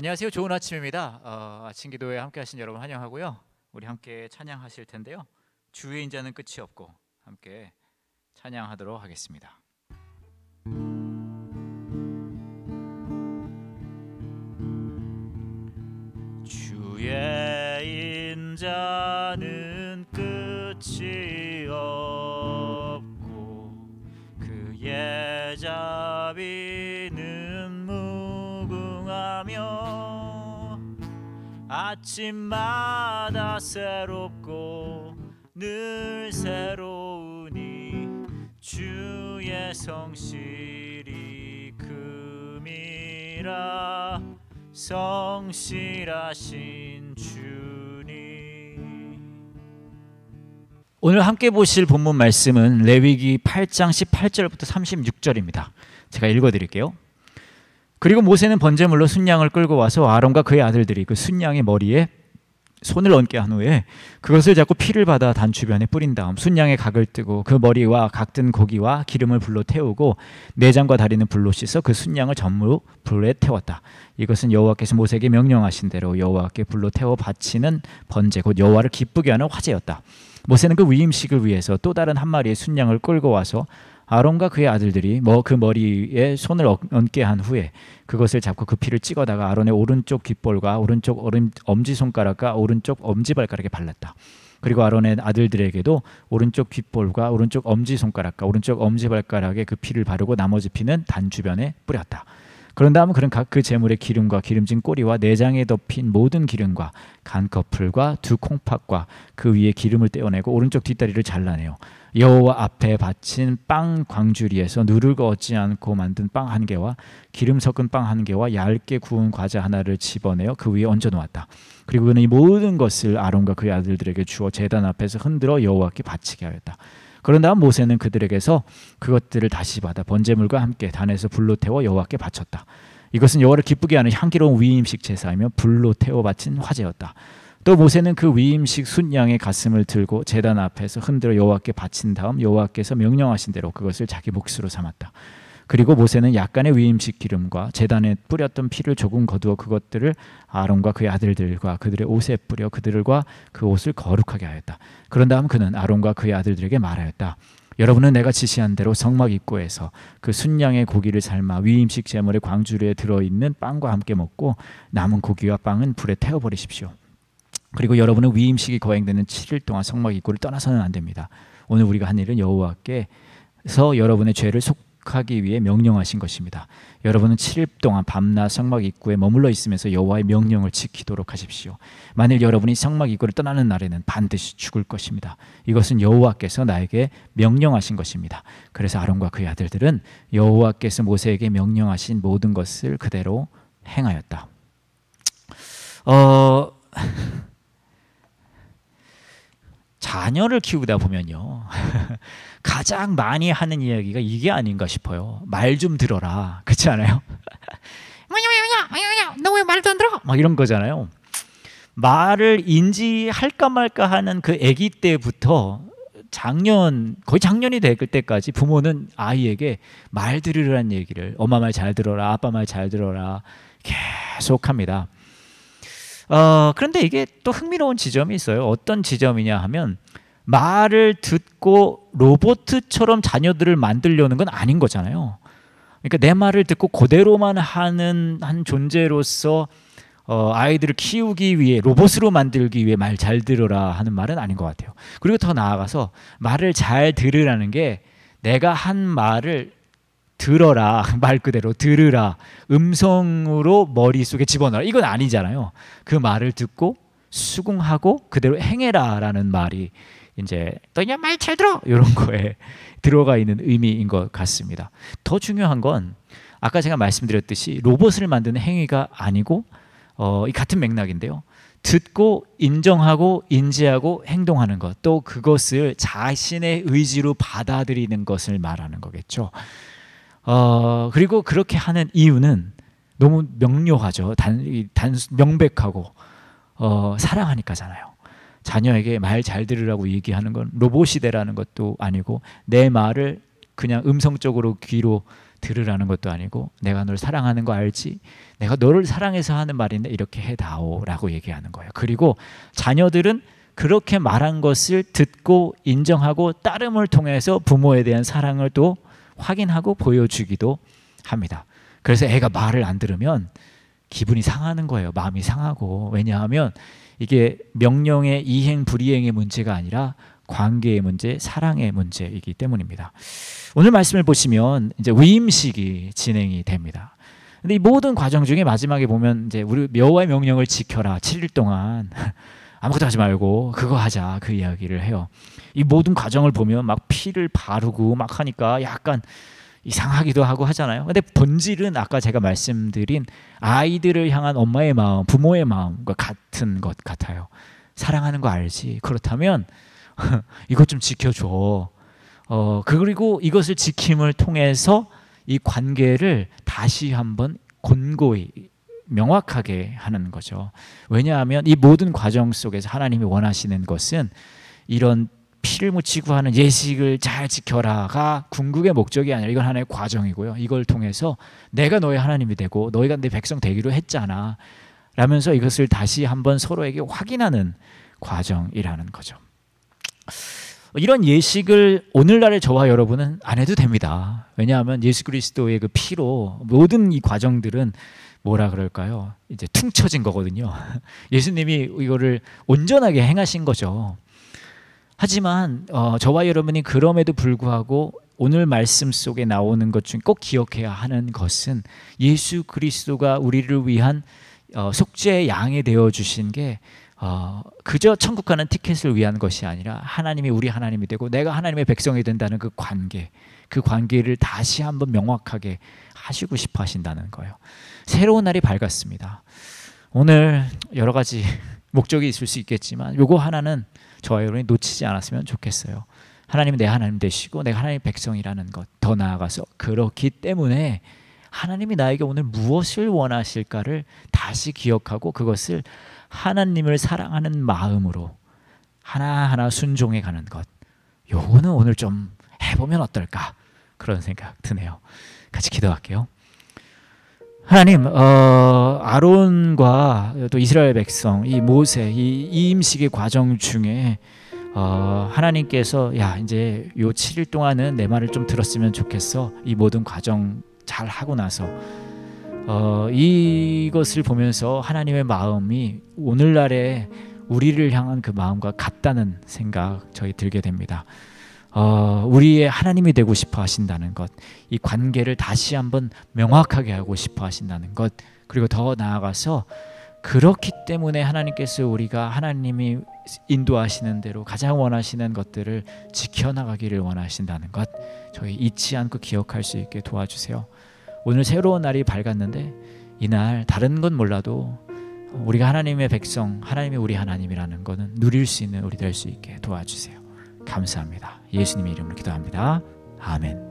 안녕하세요. 좋은 아침입니다. 어, 아침 기도에 함께 하신 여러분 환영하고요. 우리 함께 찬양하실 텐데요. 주의 인자는 끝이 없고 함께 찬양하도록 하겠습니다. 주의 인자는 끝이 아침마다 새롭고 늘 새로우니 주의 성실이 금이라 성실하신 주님 오늘 함께 보실 본문 말씀은 레위기 8장 18절부터 36절입니다. 제가 읽어 드릴게요. 그리고 모세는 번제물로 순양을 끌고 와서 아론과 그의 아들들이 그 순양의 머리에 손을 얹게 한 후에 그것을 잡고 피를 받아 단 주변에 뿌린 다음 순양의 각을 뜨고 그 머리와 각든 고기와 기름을 불로 태우고 내장과 다리는 불로 씻어 그 순양을 전부 불에 태웠다. 이것은 여호와께서 모세에게 명령하신 대로 여호와께 불로 태워 바치는 번제 곧 여호와를 기쁘게 하는 화제였다. 모세는 그 위임식을 위해서 또 다른 한 마리의 순양을 끌고 와서 아론과 그의 아들들이 뭐 그 머리에 손을 얹게 한 후에 그것을 잡고 그 피를 찍어다가 아론의 오른쪽 귓볼과 오른쪽 엄지 손가락과 오른쪽 엄지 발가락에 발랐다. 그리고 아론의 아들들에게도 오른쪽 귓볼과 오른쪽 엄지 손가락과 오른쪽 엄지 발가락에 그 피를 바르고 나머지 피는 단 주변에 뿌렸다. 그런 다음 그런 각그 재물의 기름과 기름진 꼬리와 내장에 덮인 모든 기름과 간커풀과 두 콩팥과 그 위에 기름을 떼어내고 오른쪽 뒷다리를 잘라내요. 여호와 앞에 바친 빵 광주리에서 누를 거 얻지 않고 만든 빵 한 개와 기름 섞은 빵 한 개와 얇게 구운 과자 하나를 집어내어 그 위에 얹어 놓았다. 그리고 그는 이 모든 것을 아론과 그의 아들들에게 주어 제단 앞에서 흔들어 여호와께 바치게 하였다. 그런 다음 모세는 그들에게서 그것들을 다시 받아 번제물과 함께 단에서 불로 태워 여호와께 바쳤다. 이것은 여호와를 기쁘게 하는 향기로운 위임식 제사이며 불로 태워 바친 화제였다. 또 모세는 그 위임식 순양의 가슴을 들고 제단 앞에서 흔들어 여호와께 바친 다음 여호와께서 명령하신 대로 그것을 자기 몫으로 삼았다. 그리고 모세는 약간의 위임식 기름과 재단에 뿌렸던 피를 조금 거두어 그것들을 아론과 그의 아들들과 그들의 옷에 뿌려 그들과 그 옷을 거룩하게 하였다. 그런 다음 그는 아론과 그의 아들들에게 말하였다. 여러분은 내가 지시한 대로 성막 입구에서 그 순양의 고기를 삶아 위임식 제물의 광주리에 들어있는 빵과 함께 먹고 남은 고기와 빵은 불에 태워버리십시오. 그리고 여러분은 위임식이 거행되는 7일 동안 성막 입구를 떠나서는 안 됩니다. 오늘 우리가 한 일은 여호와께서 여러분의 죄를 속 정복하기 위해 명령하신 것입니다. 여러분은 7일 동안 밤낮 성막 입구에 머물러 있으면서 여호와의 명령을 지키도록 하십시오. 만일 여러분이 성막 입구를 떠나는 날에는 반드시 죽을 것입니다. 이것은 여호와께서 나에게 명령하신 것입니다. 그래서 아론과 그의 아들들은 여호와께서 모세에게 명령하신 모든 것을 그대로 행하였다. 어 자녀를 키우다 보면요. 가장 많이 하는 이야기가 이게 아닌가 싶어요. 말 좀 들어라. 그렇지 않아요? 너왜 말도 안 들어? 막 이런 거잖아요. 말을 인지할까 말까 하는 그 아기 때부터 작년 거의 작년이 될 때까지 부모는 아이에게 말 들으라는 얘기를 엄마 말 잘 들어라 아빠 말 잘 들어라 계속합니다. 어, 그런데 이게 또 흥미로운 지점이 있어요. 어떤 지점이냐 하면 말을 듣고 로봇처럼 자녀들을 만들려는 건 아닌 거잖아요. 그러니까 내 말을 듣고 그대로만 하는 한 존재로서 어, 아이들을 키우기 위해 로봇으로 만들기 위해 말 잘 들어라 하는 말은 아닌 것 같아요. 그리고 더 나아가서 말을 잘 들으라는 게 내가 한 말을 들어라 말 그대로 들으라 음성으로 머릿속에 집어넣어라 이건 아니잖아요 그 말을 듣고 수긍하고 그대로 행해라라는 말이 이제 너냐 말잘 들어 이런 거에 들어가 있는 의미인 것 같습니다 더 중요한 건 아까 제가 말씀드렸듯이 로봇을 만드는 행위가 아니고 어, 이 같은 맥락인데요 듣고 인정하고 인지하고 행동하는 것 또 그것을 자신의 의지로 받아들이는 것을 말하는 거겠죠 어, 그리고 그렇게 하는 이유는 너무 명료하죠. 단, 단 명백하고 어, 사랑하니까잖아요. 자녀에게 말 잘 들으라고 얘기하는 건 로봇 시대라는 것도 아니고 내 말을 그냥 음성적으로 귀로 들으라는 것도 아니고 내가 널 사랑하는 거 알지? 내가 너를 사랑해서 하는 말인데 이렇게 해다오라고 얘기하는 거예요. 그리고 자녀들은 그렇게 말한 것을 듣고 인정하고 따름을 통해서 부모에 대한 사랑을 또 확인하고 보여주기도 합니다. 그래서 애가 말을 안 들으면 기분이 상하는 거예요. 마음이 상하고. 왜냐하면 이게 명령의 이행, 불이행의 문제가 아니라 관계의 문제, 사랑의 문제이기 때문입니다. 오늘 말씀을 보시면 이제 위임식이 진행이 됩니다. 근데 이 모든 과정 중에 마지막에 보면 이제 우리 여호와의 명령을 지켜라 7일 동안 아무것도 하지 말고 그거 하자 그 이야기를 해요. 이 모든 과정을 보면 막 피를 바르고 막 하니까 약간 이상하기도 하고 하잖아요. 근데 본질은 아까 제가 말씀드린 아이들을 향한 엄마의 마음, 부모의 마음과 같은 것 같아요. 사랑하는 거 알지. 그렇다면 이것 좀 지켜줘. 어, 그리고 이것을 지킴을 통해서 이 관계를 다시 한번 곤고히 명확하게 하는 거죠. 왜냐하면 이 모든 과정 속에서 하나님이 원하시는 것은 이런 피를 묻히고 하는 예식을 잘 지켜라가 궁극의 목적이 아니라 이건 하나의 과정이고요. 이걸 통해서 내가 너의 하나님이 되고 너희가 내 백성 되기로 했잖아. 라면서 이것을 다시 한번 서로에게 확인하는 과정이라는 거죠. 이런 예식을 오늘날의 저와 여러분은 안 해도 됩니다. 왜냐하면 예수 그리스도의 그 피로 모든 이 과정들은 뭐라 그럴까요? 이제 퉁쳐진 거거든요. 예수님이 이거를 온전하게 행하신 거죠. 하지만 어, 저와 여러분이 그럼에도 불구하고 오늘 말씀 속에 나오는 것 중 꼭 기억해야 하는 것은 예수 그리스도가 우리를 위한 어, 속죄의 양이 되어 주신 게 어, 그저 천국 가는 티켓을 위한 것이 아니라 하나님이 우리 하나님이 되고 내가 하나님의 백성이 된다는 그 관계, 그 관계를 다시 한번 명확하게 하시고 싶어 하신다는 거예요. 새로운 날이 밝았습니다. 오늘 여러 가지 목적이 있을 수 있겠지만 요거 하나는 저와 여러분이 놓치지 않았으면 좋겠어요. 하나님 내 하나님 되시고 내가 하나님 의 백성이라는 것 더 나아가서 그렇기 때문에 하나님이 나에게 오늘 무엇을 원하실까를 다시 기억하고 그것을 하나님을 사랑하는 마음으로 하나하나 순종해 가는 것. 요거는 오늘 좀 해보면 어떨까? 그런 생각 드네요. 같이 기도할게요. 하나님, 어, 아론과 또 이스라엘 백성, 이 모세, 이, 임식의 과정 중에 어, 하나님께서 야 이제 요 7일 동안은 내 말을 좀 들었으면 좋겠어. 이 모든 과정 잘 하고 나서 어, 이것을 보면서 하나님의 마음이 오늘날의 우리를 향한 그 마음과 같다는 생각 저희 들게 됩니다. 어, 우리의 하나님이 되고 싶어 하신다는 것, 이 관계를 다시 한번 명확하게 하고 싶어 하신다는 것, 그리고 더 나아가서 그렇기 때문에 하나님께서 우리가 하나님이 인도하시는 대로 가장 원하시는 것들을 지켜나가기를 원하신다는 것, 저희 잊지 않고 기억할 수 있게 도와주세요. 오늘 새로운 날이 밝았는데 이 날 다른 건 몰라도 우리가 하나님의 백성, 하나님이 우리 하나님이라는 것은 누릴 수 있는 우리 될 수 있게 도와주세요. 감사합니다. 예수님의 이름으로 기도합니다. 아멘.